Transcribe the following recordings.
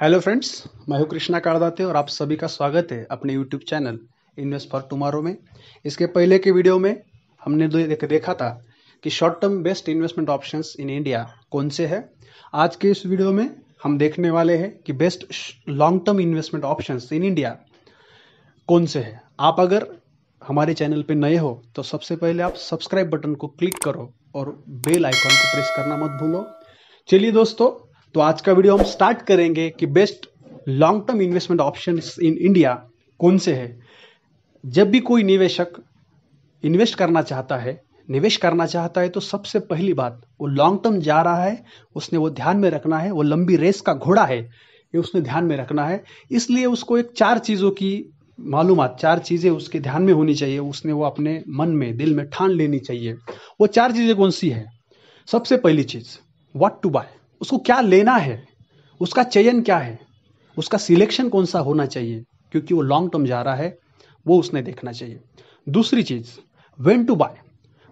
hello friends मैं हूं कृष्णा कारदाते और आप सभी का स्वागत है अपने YouTube channel invest for tomorrow में इसके पहले के वीडियो में हमने देखा था कि short term best investment options in India कौन से हैं आज के इस वीडियो में हम देखने वाले हैं कि best long term investment option in India कौन से हैं आप अगर हमारे चैनल पर नए हो तो सबसे पहले आप सब्सक्राइब बटन को क्लिक करो और बेल आइकॉन को प्रेस करना मत भूलो चलिए दोस्तों तो आज का वीडियो हम स्टार्ट करेंगे कि best long term investment option in India कौन से है जब भी कोई निवेशक इन्वेस्ट करना चाहता है निवेश करना चाहता है तो सबसे पहली बात वो लॉन्ग टर्म जा रहा है उसने वो ध्यान में रखना है वो लंबी रेस का घोड़ा है ये उसने ध्यान में रखना है इसलिए उसको एक चार चीज़ों की मालूम चार चीज़ें उसके ध्यान में होनी चाहिए उसने वो अपने मन में दिल में ठान लेनी चाहिए वो चार चीज़ें कौन सी है सबसे पहली चीज़ व्हाट टू बाय उसको क्या लेना है उसका चयन क्या है उसका सिलेक्शन कौन सा होना चाहिए क्योंकि वो लॉन्ग टर्म जा रहा है वो उसने देखना चाहिए दूसरी चीज़ वेन टू बाय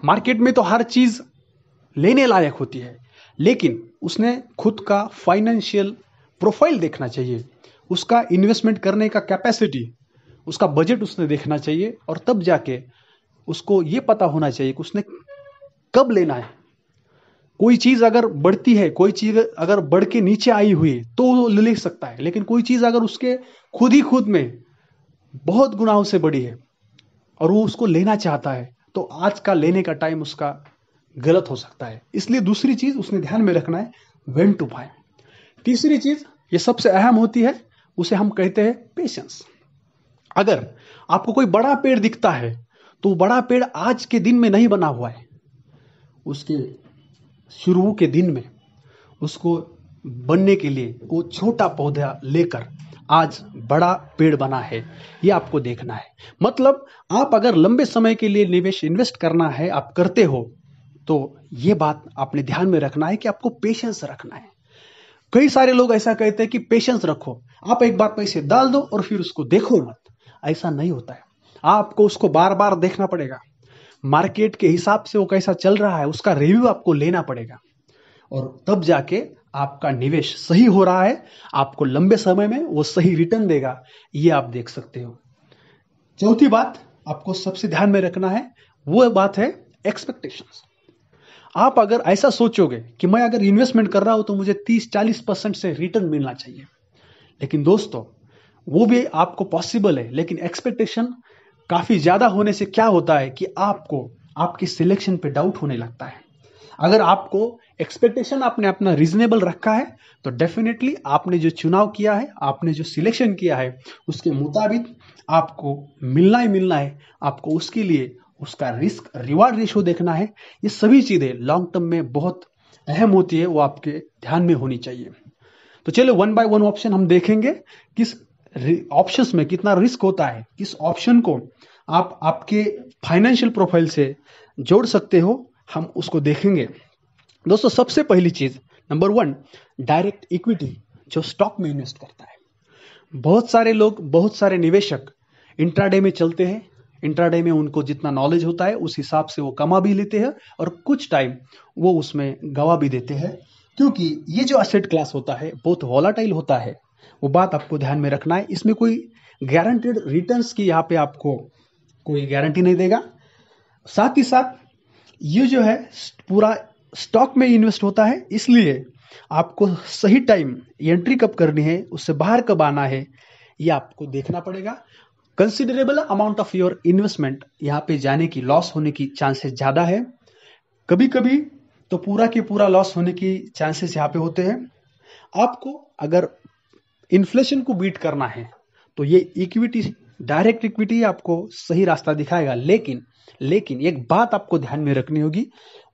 मार्केट में तो हर चीज़ लेने लायक होती है लेकिन उसने खुद का फाइनेंशियल प्रोफाइल देखना चाहिए उसका इन्वेस्टमेंट करने का कैपेसिटी उसका बजट उसने देखना चाहिए और तब जाके उसको ये पता होना चाहिए कि उसने कब लेना है कोई चीज अगर बढ़ती है कोई चीज अगर बढ़ के नीचे आई हुई है तो वो ले सकता है लेकिन कोई चीज अगर उसके खुद ही खुद में बहुत गुनाहों से बड़ी है और वो उसको लेना चाहता है तो आज का लेने का टाइम उसका गलत हो सकता है इसलिए दूसरी चीज उसने ध्यान में रखना है वेन टू बाय तीसरी चीज ये सबसे अहम होती है उसे हम कहते हैं पेशेंस अगर आपको कोई बड़ा पेड़ दिखता है तो बड़ा पेड़ आज के दिन में नहीं बना हुआ है उसके शुरू के दिन में उसको बनने के लिए वो छोटा पौधा लेकर आज बड़ा पेड़ बना है ये आपको देखना है मतलब आप अगर लंबे समय के लिए निवेश इन्वेस्ट करना है आप करते हो तो ये बात आपने ध्यान में रखना है कि आपको पेशेंस रखना है कई सारे लोग ऐसा कहते हैं कि पेशेंस रखो आप एक बार पैसे डाल दो और फिर उसको देखो मत ऐसा नहीं होता है आपको उसको बार बार देखना पड़ेगा मार्केट के हिसाब से वो कैसा चल रहा है उसका रिव्यू आपको लेना पड़ेगा और तब जाके आपका निवेश सही हो रहा है आपको लंबे समय में वो सही रिटर्न देगा ये आप देख सकते हो चौथी बात आपको सबसे ध्यान में रखना है वो बात है एक्सपेक्टेशन आप अगर ऐसा सोचोगे कि मैं अगर इन्वेस्टमेंट कर रहा हूं तो मुझे 30-40 परसेंट से रिटर्न मिलना चाहिए लेकिन दोस्तों वो भी आपको पॉसिबल है लेकिन एक्सपेक्टेशन काफ़ी ज़्यादा होने से क्या होता है कि आपको आपके सिलेक्शन पे डाउट होने लगता है अगर आपको एक्सपेक्टेशन आपने अपना रीजनेबल रखा है तो डेफिनेटली आपने जो चुनाव किया है आपने जो सिलेक्शन किया है उसके मुताबिक आपको मिलना ही मिलना है आपको उसके लिए उसका रिस्क रिवार्ड रेशो देखना है ये सभी चीज़ें लॉन्ग टर्म में बहुत अहम होती है वो आपके ध्यान में होनी चाहिए तो चलो वन बाय वन ऑप्शन हम देखेंगे किस ऑप्शंस में कितना रिस्क होता है किस ऑप्शन को आप आपके फाइनेंशियल प्रोफाइल से जोड़ सकते हो हम उसको देखेंगे दोस्तों सबसे पहली चीज नंबर वन डायरेक्ट इक्विटी जो स्टॉक में इन्वेस्ट करता है बहुत सारे लोग बहुत सारे निवेशक इंट्राडे में चलते हैं इंट्राडे में उनको जितना नॉलेज होता है उस हिसाब से वो कमा भी लेते हैं और कुछ टाइम वो उसमें गवा भी देते हैं क्योंकि ये जो असेट क्लास होता है बहुत वॉलाटाइल होता है वो बात आपको ध्यान में रखना है इसमें कोई गारंटेड रिटर्न्स की यहाँ पे आपको कोई गारंटी नहीं देगा साथ ही साथ ये जो है पूरा स्टॉक में इन्वेस्ट होता है इसलिए आपको सही टाइम एंट्री कब करनी है उससे बाहर कब आना है ये आपको देखना पड़ेगा considerable amount of your investment यहाँ पे जाने की लॉस होने की चांसेस ज़्यादा है कभी कभी तो पूरा के पूरा लॉस होने की चांसेस यहाँ पे होते हैं आपको अगर इन्फ्लेशन को बीट करना है तो ये इक्विटी डायरेक्ट इक्विटी आपको सही रास्ता दिखाएगा लेकिन लेकिन एक बात आपको ध्यान में रखनी होगी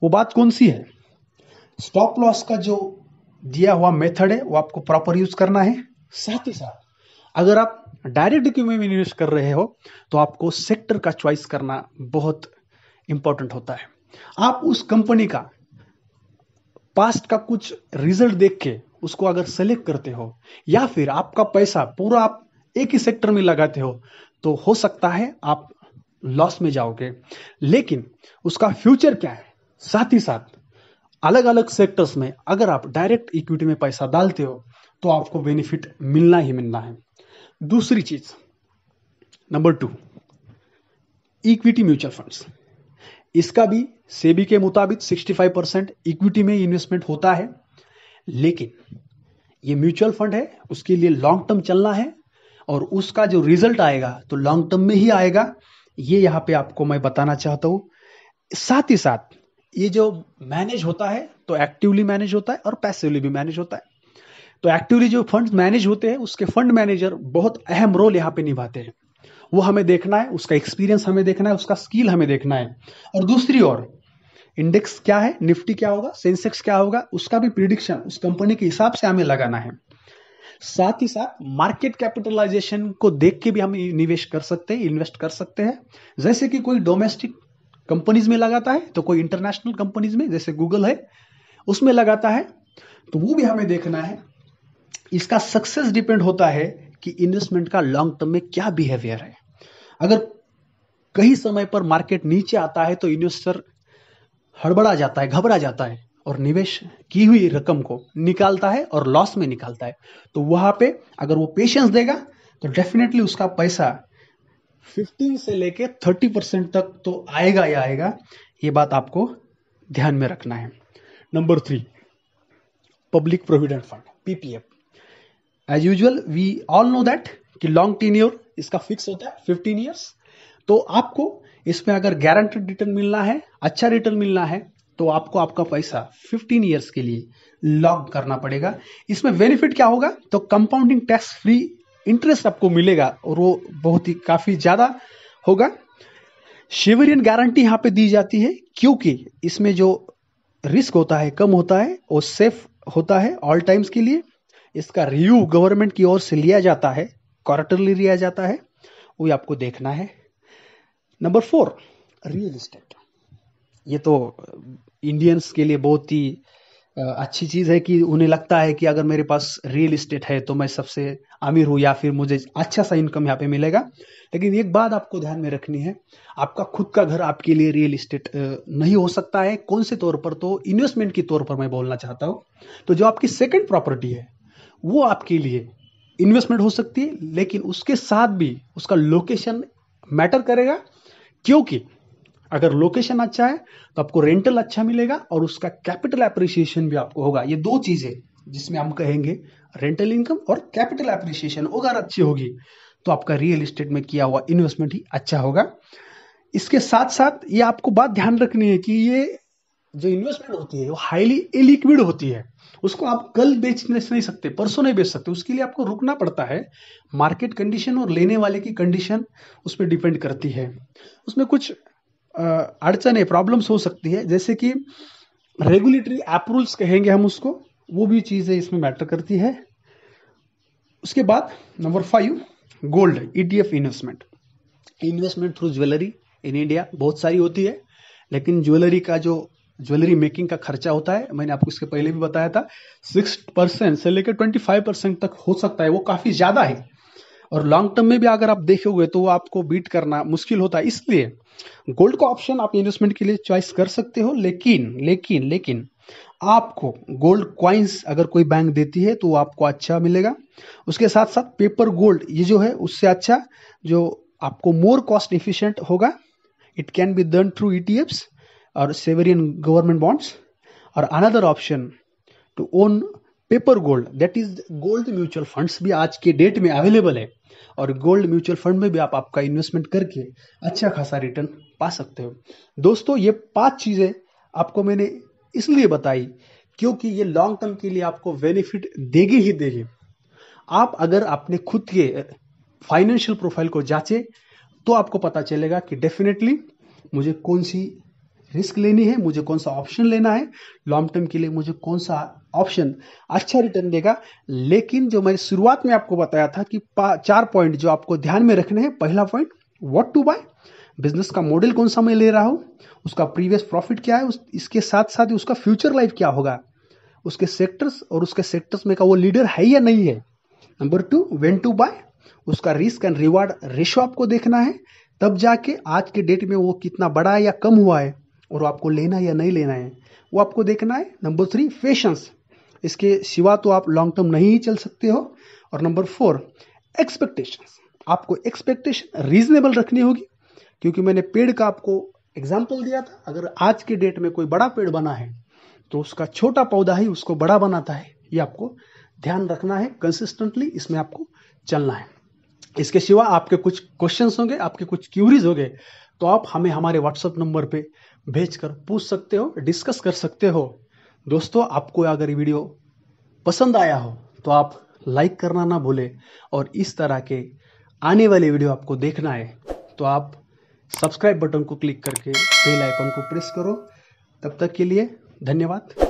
वो बात कौन सी है स्टॉप लॉस का जो दिया हुआ मेथड है वो आपको प्रॉपर यूज करना है साथ ही साथ अगर आप डायरेक्ट इक्विटी में इन्वेस्ट कर रहे हो तो आपको सेक्टर का चॉइस करना बहुत इंपॉर्टेंट होता है आप उस कंपनी का पास्ट का कुछ रिजल्ट देख के उसको अगर सेलेक्ट करते हो या फिर आपका पैसा पूरा आप एक ही सेक्टर में लगाते हो तो हो सकता है आप लॉस में जाओगे लेकिन उसका फ्यूचर क्या है साथ ही साथ अलग अलग सेक्टर्स में अगर आप डायरेक्ट इक्विटी में पैसा डालते हो तो आपको बेनिफिट मिलना ही मिलना है दूसरी चीज number two equity mutual funds इसका भी सेबी के मुताबिक 65 परसेंट इक्विटी में इन्वेस्टमेंट होता है लेकिन ये म्यूचुअल फंड है उसके लिए लॉन्ग टर्म चलना है और उसका जो रिजल्ट आएगा तो लॉन्ग टर्म में ही आएगा ये यहाँ पे आपको मैं बताना चाहता हूँ साथ ही साथ ये जो मैनेज होता है तो एक्टिवली मैनेज होता है और पैसिवली भी मैनेज होता है तो एक्टिवली जो फंड मैनेज होते हैं उसके फंड मैनेजर बहुत अहम रोल यहाँ पे निभाते हैं वो हमें देखना है उसका एक्सपीरियंस हमें देखना है उसका स्किल हमें देखना है और दूसरी ओर इंडेक्स क्या है निफ्टी क्या होगा सेंसेक्स क्या होगा उसका भी प्रिडिक्शन उस कंपनी के हिसाब से हमें लगाना है साथ ही साथ मार्केट कैपिटलाइजेशन को देख के भी हम निवेश कर सकते हैं इन्वेस्ट कर सकते हैं जैसे कि कोई डोमेस्टिक कंपनीज में लगाता है तो कोई इंटरनेशनल कंपनीज में जैसे गूगल है उसमें लगाता है तो वो भी हमें देखना है इसका सक्सेस डिपेंड होता है कि इन्वेस्टमेंट का लॉन्ग टर्म में क्या बिहेवियर है अगर कहीं समय पर मार्केट नीचे आता है तो इन्वेस्टर हड़बड़ा जाता है घबरा जाता है और निवेश की हुई रकम को निकालता है और लॉस में निकालता है तो वहां पे अगर वो पेशेंस देगा तो डेफिनेटली उसका पैसा 15 से लेके 30 परसेंट तक तो आएगा या आएगा ये बात आपको ध्यान में रखना है number three public provident fund PPF as usual we all know that कि लॉन्ग टीन ईयर इसका फिक्स होता है 15 ईयर्स तो आपको इसमें अगर गारंटेड रिटर्न मिलना है अच्छा रिटर्न मिलना है तो आपको आपका पैसा 15 इयर्स के लिए लॉक करना पड़ेगा इसमें बेनिफिट क्या होगा तो कंपाउंडिंग टैक्स फ्री इंटरेस्ट आपको मिलेगा और वो बहुत ही काफ़ी ज़्यादा होगा शिवरियन गारंटी यहाँ पे दी जाती है क्योंकि इसमें जो रिस्क होता है कम होता है वो सेफ होता है ऑल टाइम्स के लिए इसका रिव्यू गवर्नमेंट की ओर से लिया जाता है क्वार्टरली लिया जाता है वो आपको देखना है नंबर फोर रियल इस्टेट ये तो इंडियंस uh, के लिए बहुत ही uh, अच्छी चीज़ है कि उन्हें लगता है कि अगर मेरे पास रियल इस्टेट है तो मैं सबसे अमीर हूँ या फिर मुझे अच्छा सा इनकम यहाँ पे मिलेगा लेकिन एक बात आपको ध्यान में रखनी है आपका खुद का घर आपके लिए रियल इस्टेट uh, नहीं हो सकता है कौन से तौर पर तो इन्वेस्टमेंट के तौर पर मैं बोलना चाहता हूँ तो जो आपकी सेकेंड प्रॉपर्टी है वो आपके लिए इन्वेस्टमेंट हो सकती है लेकिन उसके साथ भी उसका लोकेशन मैटर करेगा क्योंकि अगर लोकेशन अच्छा है तो आपको रेंटल अच्छा मिलेगा और उसका कैपिटल एप्रिसिएशन भी आपको होगा ये दो चीजें जिसमें हम कहेंगे रेंटल इनकम और कैपिटल एप्रिसिएशन अगर अच्छी होगी तो आपका रियल इस्टेट में किया हुआ इन्वेस्टमेंट ही अच्छा होगा इसके साथ साथ ये आपको बात ध्यान रखनी है कि ये जो इन्वेस्टमेंट होती है वो हाईली इलिक्विड होती है उसको आप कल बेच नहीं सकते परसों नहीं बेच सकते उसके लिए आपको रुकना पड़ता है मार्केट कंडीशन और लेने वाले की कंडीशन उस पर डिपेंड करती है उसमें कुछ अड़चने प्रॉब्लम्स हो सकती है जैसे कि रेगुलेटरी अप्रूवल्स कहेंगे हम उसको वो भी चीज़ें इसमें मैटर करती है उसके बाद number five gold ETF investment investment through jewellery in India बहुत सारी होती है लेकिन ज्वेलरी का जो ज्वेलरी मेकिंग का खर्चा होता है मैंने आपको इसके पहले भी बताया था सिक्स परसेंट से लेकर ट्वेंटी फाइव परसेंट तक हो सकता है वो काफ़ी ज़्यादा है और लॉन्ग टर्म में भी अगर आप देखोगे तो वो आपको बीट करना मुश्किल होता है इसलिए गोल्ड का ऑप्शन आप इन्वेस्टमेंट के लिए चॉइस कर सकते हो लेकिन लेकिन लेकिन आपको गोल्ड क्वाइंस अगर कोई बैंक देती है तो वो आपको अच्छा मिलेगा उसके साथ साथ पेपर गोल्ड ये जो है उससे अच्छा जो आपको मोर कॉस्ट इफिशियंट होगा it can be done through E e T or Severian government bonds, or another option to own paper gold that is gold mutual funds भी आज के डेट में अवेलेबल है और गोल्ड म्यूचुअल फंड में भी आप आपका इन्वेस्टमेंट करके अच्छा खासा रिटर्न पा सकते हो दोस्तों ये पांच चीज़ें आपको मैंने इसलिए बताई क्योंकि ये लॉन्ग टर्म के लिए आपको बेनिफिट देगी ही देगी आप अगर अपने खुद के फाइनेंशियल प्रोफाइल को जांचें तो आपको पता चलेगा कि डेफिनेटली मुझे कौन सी रिस्क लेनी है मुझे कौन सा ऑप्शन लेना है लॉन्ग टर्म के लिए मुझे कौन सा ऑप्शन अच्छा रिटर्न देगा लेकिन जो मैंने शुरुआत में आपको बताया था कि चार पॉइंट जो आपको ध्यान में रखने हैं पहला point what to buy business का मॉडल कौन सा मैं ले रहा हूँ उसका प्रीवियस प्रॉफिट क्या है उस, इसके साथ साथ उसका फ्यूचर लाइफ क्या होगा उसके सेक्टर्स और उसके सेक्टर्स में का वो लीडर है या नहीं है number two when to buy उसका रिस्क एंड रिवार्ड रेशो आपको देखना है तब जाके आज के डेट में वो कितना बड़ा है या कम हुआ है और आपको लेना या नहीं लेना है वो आपको देखना है नंबर थ्री पेशेंस इसके सिवा तो आप लॉन्ग टर्म नहीं ही चल सकते हो और नंबर फोर एक्सपेक्टेशन आपको एक्सपेक्टेशन रीजनेबल रखनी होगी क्योंकि मैंने पेड़ का आपको एग्जाम्पल दिया था अगर आज के डेट में कोई बड़ा पेड़ बना है तो उसका छोटा पौधा ही उसको बड़ा बनाता है ये आपको ध्यान रखना है कंसिस्टेंटली इसमें आपको चलना है इसके सिवा आपके कुछ क्वेश्चंस होंगे आपके कुछ क्यूरीज होंगे तो आप हमें हमारे व्हाट्सएप नंबर पे भेजकर पूछ सकते हो डिस्कस कर सकते हो दोस्तों आपको अगर वीडियो पसंद आया हो तो आप लाइक करना ना भूलें और इस तरह के आने वाले वीडियो आपको देखना है तो आप सब्सक्राइब बटन को क्लिक करके बेल आइकन को प्रेस करो तब तक के लिए धन्यवाद